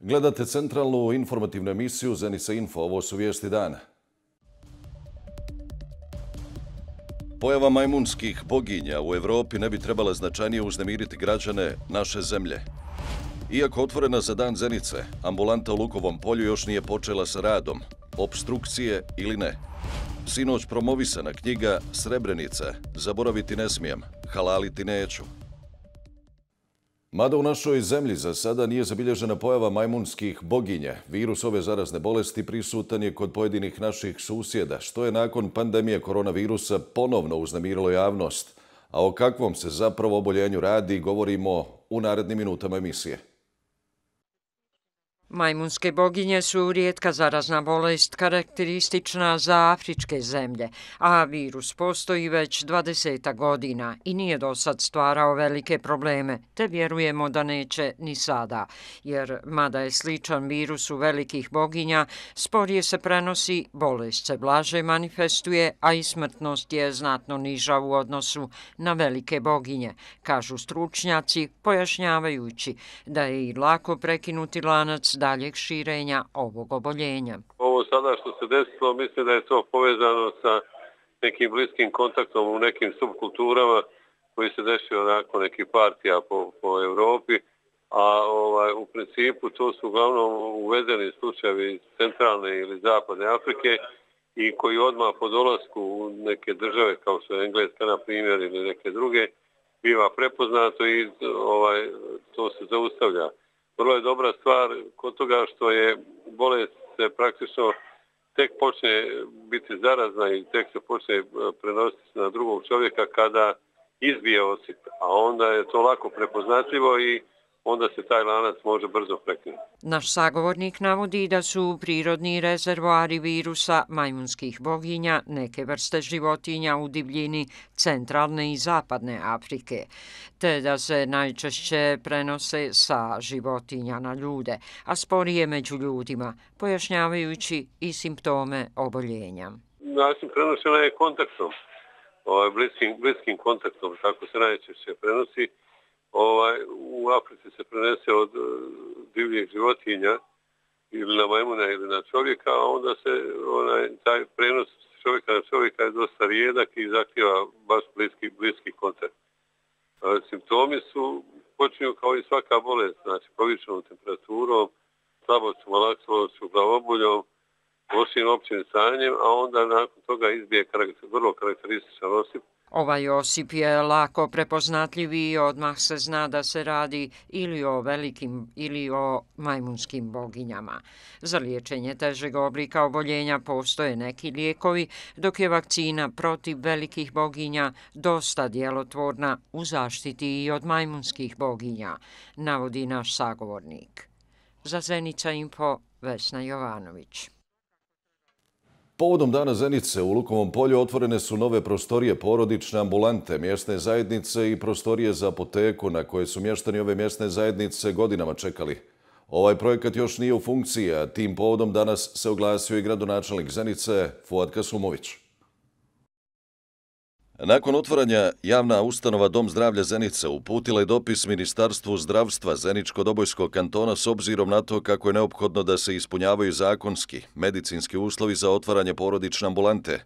Gledate centralnu informativnu emisiju Zenisa Info. Ovo su vijesti dana. Pojava majmunskih boginja u Evropi ne bi trebala značajnije uznemiriti građane naše zemlje. Iako otvorena za dan Zenice, ambulanta u Lukovom polju još nije počela sa radom. Obstrukcije ili ne? Sinoć promovisana knjiga Srebrenica. Zaboraviti ne smijem, halaliti neću. Mada u našoj zemlji za sada nije zabilježena pojava majmunskih boginje, virus ove zarazne bolesti prisutan je kod pojedinih naših susjeda, što je nakon pandemije koronavirusa ponovno uznamirilo javnost. A o kakvom se zapravo oboljenju radi, govorimo u narednim minutama emisije. Majmunske boginje su rijetka zarazna bolest karakteristična za afričke zemlje, a virus postoji već 20 godina i nije do sad stvarao velike probleme, te vjerujemo da neće ni sada, jer mada je sličan virus u velikih boginja, sporije se prenosi, bolest se blaže manifestuje, a i smrtnost je znatno niža u odnosu na velike boginje, kažu stručnjaci, pojašnjavajući da je i lako prekinuti lanac da daljeg širenja ovog oboljenja. Ovo sada što se desilo, mislim da je to povezano sa nekim bliskim kontaktom u nekim subkulturama koji se dešio nakon nekih partija po, po Evropi, a ovaj, u principu to su uglavnom uvedeni slučajevi iz centralne ili zapadne Afrike i koji odmah po dolasku u neke države kao su Engleska na primjer ili neke druge biva prepoznato i ovaj, to se zaustavlja vrlo je dobra stvar kod toga što je bolest se praktično tek počne biti zarazna i tek se počne e, prenositi na drugog čovjeka kada izbije osjet. A onda je to lako prepoznatljivo i onda se taj lanac može brzo prekinuti. Naš sagovornik navodi da su prirodni rezervoari virusa majmunskih boginja neke vrste životinja u divljini centralne i zapadne Afrike, te da se najčešće prenose sa životinja na ljude, a sporije među ljudima, pojašnjavajući i simptome oboljenja. Način prenošena je kontaktom, ovaj, bliskim, bliskim kontaktom, tako se najčešće prenosi u Africi se prenese od e, divljih životinja ili na majmuna ili na čovjeka, a onda se onaj, taj prenos čovjeka na čovjeka je dosta rijedak i zahtjeva baš bliski, bliski kontakt. E, simptomi su počinju kao i svaka bolest, znači povišenom temperaturom, slabostom, malakstvom, glavoboljom, osim općim stanjem, a onda nakon toga izbije karakter, vrlo karakterističan osip. Ovaj osip je lako prepoznatljiv i odmah se zna da se radi ili o velikim ili o majmunskim boginjama. Za liječenje težeg oblika oboljenja postoje neki lijekovi, dok je vakcina protiv velikih boginja dosta djelotvorna u zaštiti i od majmunskih boginja, navodi naš sagovornik. Za Zenica Info, Vesna Jovanović. Povodom dana Zenice u Lukovom polju otvorene su nove prostorije porodične ambulante, mjesne zajednice i prostorije za apoteku na koje su mještani ove mjesne zajednice godinama čekali. Ovaj projekat još nije u funkciji, a tim povodom danas se oglasio i gradonačelnik Zenice Fuad Kasumović. Nakon otvoranja, javna ustanova Dom zdravlja Zenica uputila je dopis Ministarstvu zdravstva Zeničko-Dobojskog kantona s obzirom na to kako je neophodno da se ispunjavaju zakonski, medicinski uslovi za otvaranje porodične ambulante.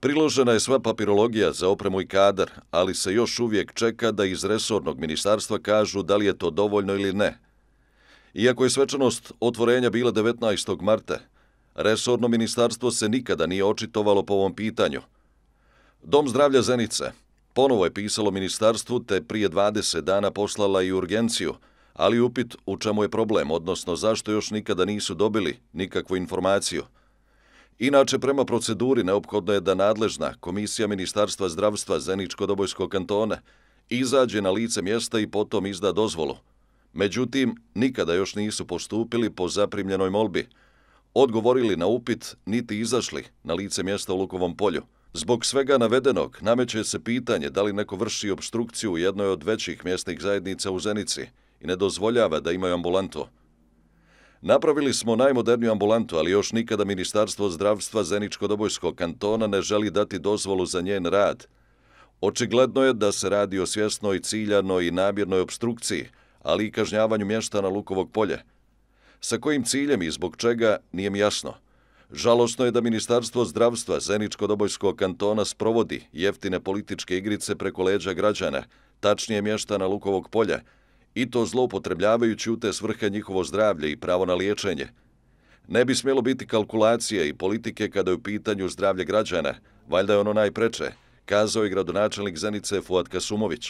Priložena je sva papirologija za opremu i kadar, ali se još uvijek čeka da iz resornog ministarstva kažu da li je to dovoljno ili ne. Iako je svečanost otvorenja bila 19. marta, resorno ministarstvo se nikada nije očitovalo po ovom pitanju – Dom zdravlja Zenice ponovo je pisalo ministarstvu te prije 20 dana poslala i urgenciju, ali upit u čemu je problem, odnosno zašto još nikada nisu dobili nikakvu informaciju. Inače, prema proceduri neophodno je da nadležna Komisija Ministarstva zdravstva zeničko dobojskog kantone izađe na lice mjesta i potom izda dozvolu. Međutim, nikada još nisu postupili po zaprimljenoj molbi, odgovorili na upit, niti izašli na lice mjesta u Lukovom polju – Zbog svega navedenog, nameće se pitanje da li neko vrši obstrukciju u jednoj od većih mjesnih zajednica u Zenici i ne dozvoljava da imaju ambulantu. Napravili smo najmoderniju ambulantu, ali još nikada Ministarstvo zdravstva Zeničko-Dobojskog kantona ne želi dati dozvolu za njen rad. Očigledno je da se radi o svjesnoj, ciljanoj i namjernoj obstrukciji, ali i kažnjavanju mještana Lukovog polje. Sa kojim ciljem i zbog čega nije mi jasno. Žalosno je da Ministarstvo zdravstva Zeničko-Dobojskog kantona sprovodi jeftine političke igrice preko leđa građana, tačnije mješta na Lukovog polja, i to zloupotrebljavajući u te svrhe njihovo zdravlje i pravo na liječenje. Ne bi smjelo biti kalkulacije i politike kada je u pitanju zdravlje građana, valjda je ono najpreče, kazao je gradonačelnik Zenice Fuad Kasumović.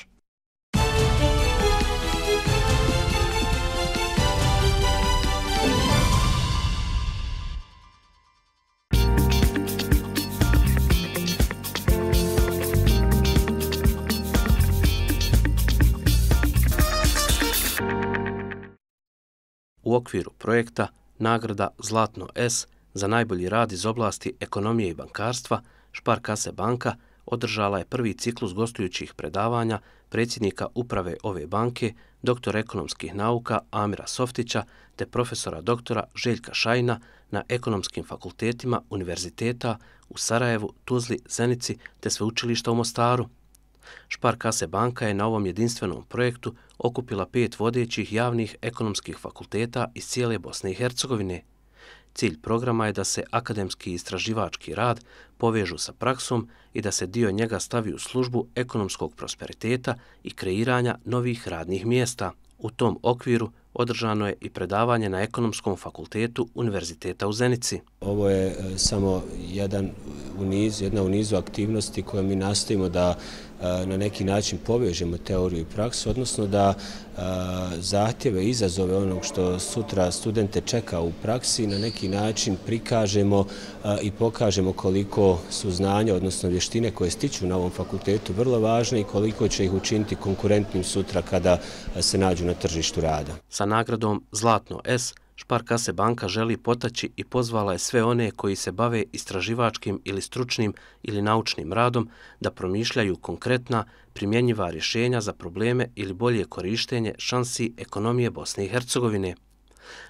u okviru projekta Nagrada Zlatno S za najbolji rad iz oblasti ekonomije i bankarstva Šparkase banka održala je prvi ciklus gostujućih predavanja predsjednika uprave ove banke, doktor ekonomskih nauka Amira Softića te profesora doktora Željka Šajna na ekonomskim fakultetima univerziteta u Sarajevu, Tuzli, Zenici te sveučilišta u Mostaru. Šparkase banka je na ovom jedinstvenom projektu okupila pet vodećih javnih ekonomskih fakulteta iz cijele Bosne i Hercegovine. Cilj programa je da se akademski istraživački rad povežu sa praksom i da se dio njega stavi u službu ekonomskog prosperiteta i kreiranja novih radnih mjesta. U tom okviru održano je i predavanje na Ekonomskom fakultetu Univerziteta u Zenici. Ovo je e, samo jedan jedna u nizu aktivnosti koje mi nastavimo da e, na neki način povežemo teoriju i praksu, odnosno da e, zahtjeve i izazove onog što sutra studente čeka u praksi na neki način prikažemo e, i pokažemo koliko su znanja, odnosno vještine koje stiču na ovom fakultetu vrlo važne i koliko će ih učiniti konkurentnim sutra kada se nađu na tržištu rada. Sa nagradom Zlatno S. Šparkase banka želi potaći i pozvala je sve one koji se bave istraživačkim ili stručnim ili naučnim radom da promišljaju konkretna, primjenjiva rješenja za probleme ili bolje korištenje šansi ekonomije Bosne i Hercegovine.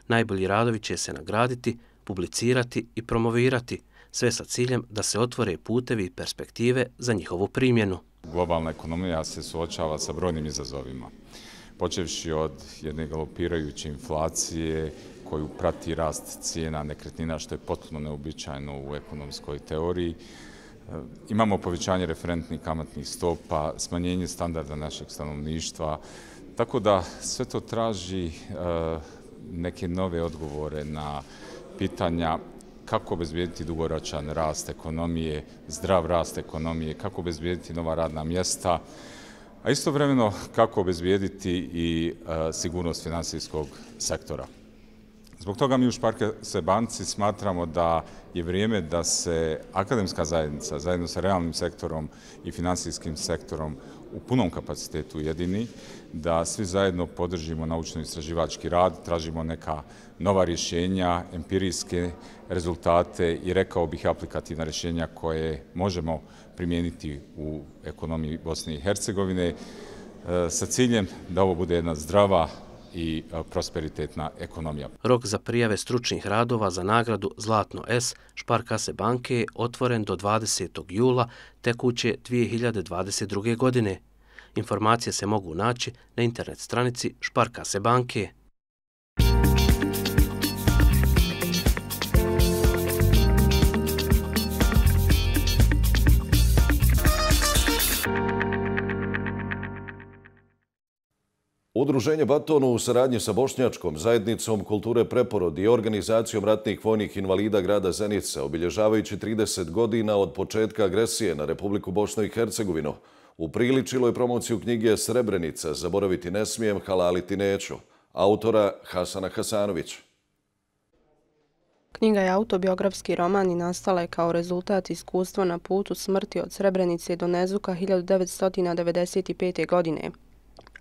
Najbolji radovi će se nagraditi, publicirati i promovirati, sve sa ciljem da se otvore putevi i perspektive za njihovu primjenu. Globalna ekonomija se suočava sa brojnim izazovima počevši od jedne galopirajuće inflacije, koju prati rast cijena nekretnina, što je potpuno neobičajno u ekonomskoj teoriji. E, imamo povećanje referentnih kamatnih stopa, smanjenje standarda našeg stanovništva, tako da sve to traži e, neke nove odgovore na pitanja kako obezbijediti dugoračan rast ekonomije, zdrav rast ekonomije, kako obezbijediti nova radna mjesta, a istovremeno kako obezbijediti i e, sigurnost finansijskog sektora. Zbog toga mi u Šparke Sebanci smatramo da je vrijeme da se akademska zajednica zajedno sa realnim sektorom i finansijskim sektorom u punom kapacitetu jedini, da svi zajedno podržimo naučno-istraživački rad, tražimo neka nova rješenja, empirijske rezultate i rekao bih aplikativna rješenja koje možemo primijeniti u ekonomiji Bosne i Hercegovine e, sa ciljem da ovo bude jedna zdrava i e, prosperitetna ekonomija. Rok za prijave stručnih radova za nagradu Zlatno S Šparkase banke je otvoren do 20. jula tekuće 2022. godine. Informacije se mogu naći na internet stranici Šparkase banke. Udruženje Baton u saradnji sa Bošnjačkom zajednicom kulture preporod i organizacijom ratnih vojnih invalida grada Zenica, obilježavajući 30 godina od početka agresije na Republiku Bošnu i Hercegovinu, upriličilo je promociju knjige Srebrenica, Zaboraviti ne smijem, halaliti neću, autora Hasana Hasanović. Knjiga je autobiografski roman i nastala je kao rezultat iskustva na putu smrti od Srebrenice do Nezuka 1995. godine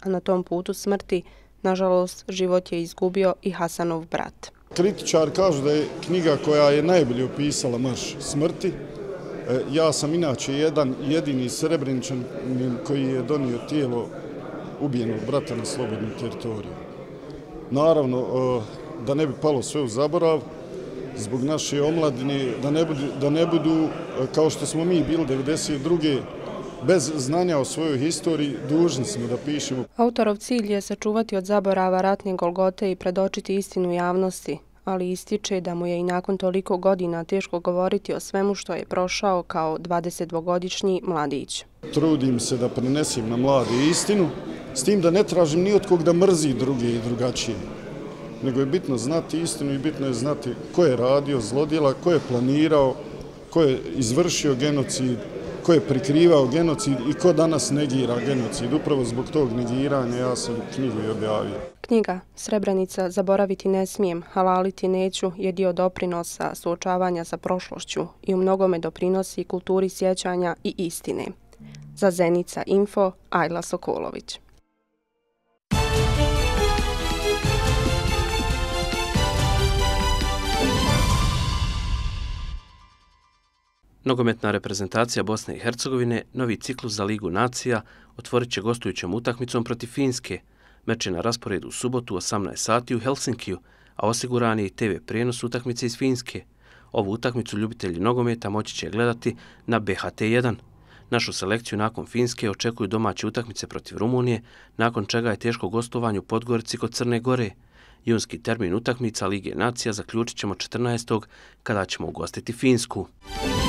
a na tom putu smrti, nažalost, život je izgubio i Hasanov brat. Kritičar kaže da je knjiga koja je najbolje opisala marš smrti. E, ja sam inače jedan jedini srebriničan koji je donio tijelo ubijenog brata na slobodnu teritoriju. Naravno, e, da ne bi palo sve u zaborav, zbog naše omladine, da ne budu, e, kao što smo mi bili 1992 bez znanja o svojoj historiji dužni smo da pišemo. Autorov cilj je sačuvati od zaborava ratne golgote i predočiti istinu javnosti, ali ističe da mu je i nakon toliko godina teško govoriti o svemu što je prošao kao 22-godišnji mladić. Trudim se da prenesim na mlade istinu, s tim da ne tražim ni od kog da mrzi druge i drugačije. Nego je bitno znati istinu i bitno je znati ko je radio zlodjela, ko je planirao, ko je izvršio genocid, ko je prikrivao genocid i ko danas negira genocid. Upravo zbog tog negiranja ja sam knjigu i objavio. Knjiga Srebrenica zaboraviti ne smijem, halaliti neću je dio doprinosa suočavanja sa prošlošću i u mnogome doprinosi kulturi sjećanja i istine. Za Zenica Info, Ajla Sokolović. Nogometna reprezentacija Bosne i Hercegovine, novi ciklus za Ligu nacija, otvorit će gostujućom utakmicom protiv Finjske. Meč je na rasporedu u subotu u 18 sati u Helsinkiju, a osiguran je i TV prijenos utakmice iz Finjske. Ovu utakmicu ljubitelji nogometa moći će gledati na BHT1. Našu selekciju nakon Finjske očekuju domaće utakmice protiv Rumunije, nakon čega je teško gostovanju Podgorici kod Crne Gore. Junski termin utakmica Lige nacija zaključit ćemo 14. kada ćemo ugostiti Finjsku. Muzika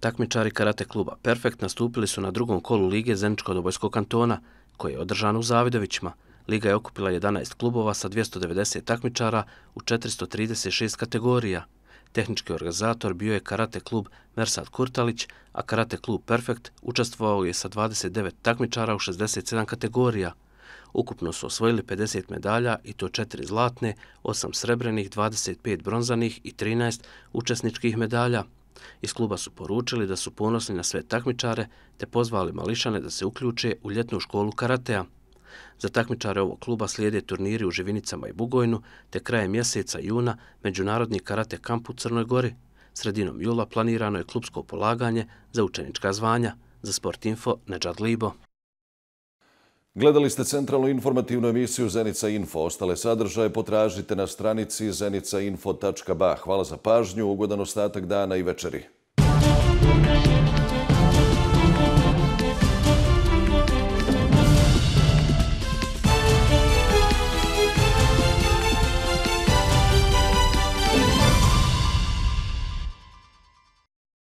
Takmičari karate kluba Perfekt nastupili su na drugom kolu Lige Zeničko-Dobojskog kantona, koje je održano u Zavidovićima. Liga je okupila 11 klubova sa 290 takmičara u 436 kategorija. Tehnički organizator bio je karate klub Mersad Kurtalić, a karate klub Perfekt učestvovao je sa 29 takmičara u 67 kategorija. Ukupno su osvojili 50 medalja i to 4 zlatne, 8 srebrenih, 25 bronzanih i 13 učesničkih medalja. Iz kluba su poručili da su ponosni na sve takmičare te pozvali mališane da se uključe u ljetnu školu karatea. Za takmičare ovog kluba slijede turniri u Živinicama i Bugojnu te krajem mjeseca juna Međunarodni karate kamp u Crnoj Gori. Sredinom jula planirano je klubsko polaganje za učenička zvanja. Za Sport Info, Neđad Libo. Gledali ste centralnu informativnu emisiju Zenica Info. Ostale sadržaje potražite na stranici zenicainfo.ba. Hvala za pažnju, ugodan ostatak dana i večeri.